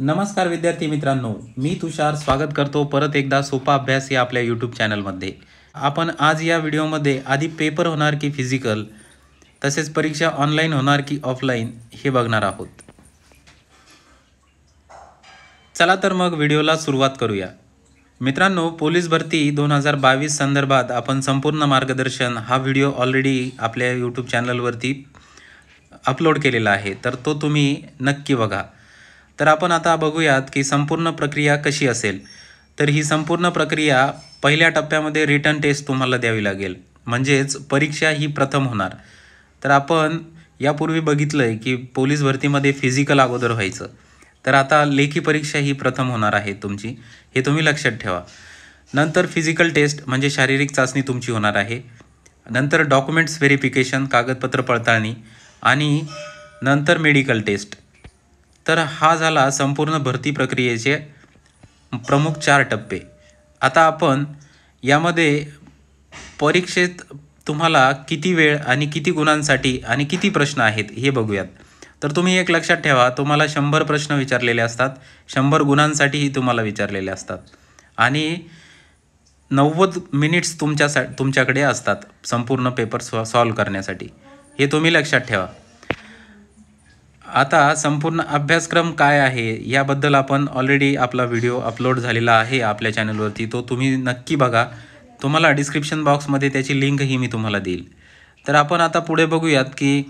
नमस्कार विद्यार्थी मित्रांनो मी तुषार स्वागत करतो परत एकदा सोपा अभ्यास या आपल्या यूट्यूब चॅनलमध्ये आपण आज या व्हिडिओमध्ये आधी पेपर होणार की फिजिकल तसेच परीक्षा ऑनलाईन होणार की ऑफलाईन हे बघणार आहोत चला तर मग व्हिडिओला सुरुवात करूया मित्रांनो पोलीस भरती दोन हजार बावीस संदर्भात आपण संपूर्ण मार्गदर्शन हा व्हिडिओ ऑलरेडी आपल्या यूट्यूब चॅनलवरती अपलोड केलेला आहे तर तो तुम्ही नक्की बघा तर आपण आता बघूयात की संपूर्ण प्रक्रिया कशी असेल तर ही संपूर्ण प्रक्रिया पहिल्या टप्प्यामध्ये रिटर्न टेस्ट तुम्हाला द्यावी लागेल म्हणजेच परीक्षा ही प्रथम होणार तर आपण यापूर्वी बघितलं आहे की पोलीस भरतीमध्ये फिजिकल अगोदर व्हायचं तर आता लेखी परीक्षा ही प्रथम होणार आहे तुमची हे तुम्ही लक्षात ठेवा नंतर फिजिकल टेस्ट म्हणजे शारीरिक चाचणी तुमची होणार आहे नंतर डॉक्युमेंट्स व्हेरिफिकेशन कागदपत्र पडताळणी आणि नंतर मेडिकल टेस्ट तर हा झाला संपूर्ण भरती प्रक्रियेचे प्रमुख चार टप्पे आता आपण यामध्ये परीक्षेत तुम्हाला किती वेळ आणि किती गुणांसाठी आणि किती प्रश्न आहेत हे बघूयात तर तुम्ही एक लक्षात ठेवा तुम्हाला शंभर प्रश्न विचारलेले असतात शंभर गुणांसाठीही तुम्हाला विचारलेले असतात आणि नव्वद मिनिट्स तुमच्यासा तुमच्याकडे असतात संपूर्ण पेपर सॉ सॉल्व करण्यासाठी हे तुम्ही लक्षात ठेवा आता संपूर्ण अभ्यासक्रम काय आहे याबद्दल आपण ऑलरेडी आपला व्हिडिओ अपलोड झालेला आहे आपल्या चॅनलवरती तो तुम्ही नक्की बघा तुम्हाला डिस्क्रिप्शन बॉक्समध्ये त्याची लिंकही मी तुम्हाला देईल तर आपण आता पुढे बघूयात की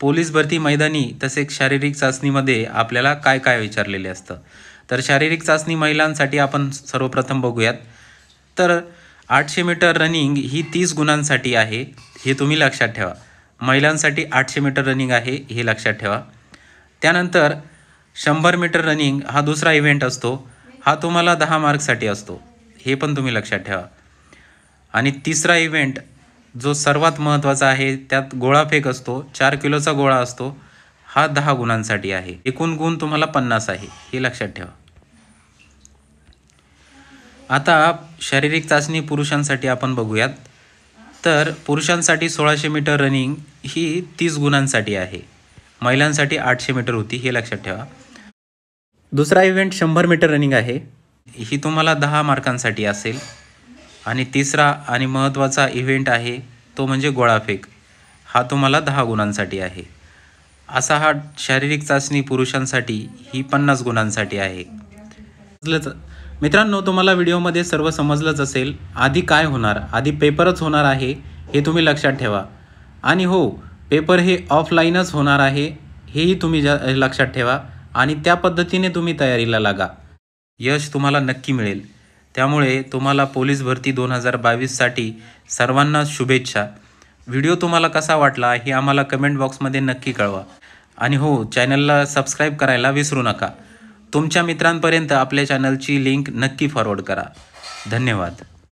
पोलीस भरती मैदानी तसेच शारीरिक चाचणीमध्ये आपल्याला काय काय विचारलेले असतं तर शारीरिक चाचणी महिलांसाठी आपण सर्वप्रथम बघूयात तर आठशे मीटर रनिंग ही तीस गुणांसाठी आहे हे तुम्ही लक्षात ठेवा महिलांसाठी आठशे मीटर रनिंग आहे हे लक्षात ठेवा त्यानंतर शंभर मीटर रनिंग हा दुसरा इव्हेंट असतो हा तुम्हाला दहा मार्कसाठी असतो हे पण तुम्ही लक्षात ठेवा आणि तिसरा इव्हेंट जो सर्वात महत्त्वाचा आहे त्यात गोळा फेक असतो चार किलोचा गोळा असतो हा दहा गुणांसाठी आहे एकूण गुण तुम्हाला पन्नास आहे हे लक्षात ठेवा आता शारीरिक चाचणी पुरुषांसाठी आपण बघूयात तर पुरुषांसाठी सोळाशे मीटर रनिंग ही तीस गुणांसाठी आहे महिलांसाठी आठशे मीटर होती हे लक्षात ठेवा दुसरा इव्हेंट शंभर मीटर रनिंग आहे ही तुम्हाला दहा मार्कांसाठी असेल आणि तिसरा आणि महत्त्वाचा इव्हेंट आहे तो म्हणजे गोळाफेक हा तुम्हाला दहा गुणांसाठी आहे असा हा शारीरिक चाचणी पुरुषांसाठी ही पन्नास गुणांसाठी आहे मित्रांनो तुम्हाला व्हिडिओमध्ये सर्व समजलंच असेल आधी काय होणार आधी पेपरच होणार आहे हे तुम्ही लक्षात ठेवा आणि हो पेपर हे ऑफलाईनच होणार आहे हेही तुम्ही जा लक्षात ठेवा आणि त्या पद्धतीने तुम्ही तयारीला लागा यश तुम्हाला नक्की मिळेल त्यामुळे तुम्हाला पोलीस भरती दोन हजार बावीससाठी सर्वांना शुभेच्छा व्हिडिओ तुम्हाला कसा वाटला हे आम्हाला कमेंट बॉक्समध्ये नक्की कळवा आणि हो चॅनलला सबस्क्राईब करायला विसरू नका तुमच्या मित्रांपर्यंत आपल्या चॅनलची लिंक नक्की फॉरवर्ड करा धन्यवाद